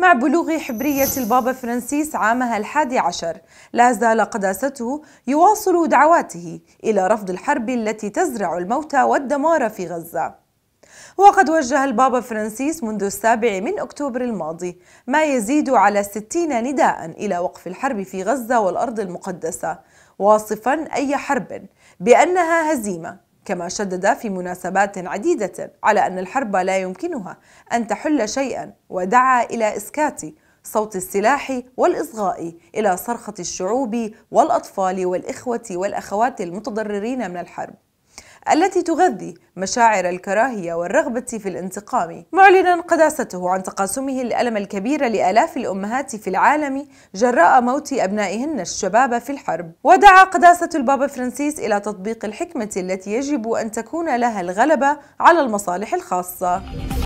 مع بلوغ حبرية البابا فرانسيس عامها الحادي عشر لا زال قداسته يواصل دعواته إلى رفض الحرب التي تزرع الموت والدمار في غزة وقد وجه البابا فرانسيس منذ السابع من أكتوبر الماضي ما يزيد على ستين نداء إلى وقف الحرب في غزة والأرض المقدسة واصفا أي حرب بأنها هزيمة كما شدد في مناسبات عديدة على أن الحرب لا يمكنها أن تحل شيئا ودعا إلى إسكات صوت السلاح والإصغاء إلى صرخة الشعوب والأطفال والإخوة والأخوات المتضررين من الحرب التي تغذي مشاعر الكراهية والرغبة في الانتقام معلنا قداسته عن تقاسمه الألم الكبير لآلاف الأمهات في العالم جراء موت أبنائهن الشباب في الحرب ودعا قداسة البابا فرانسيس إلى تطبيق الحكمة التي يجب أن تكون لها الغلبة على المصالح الخاصة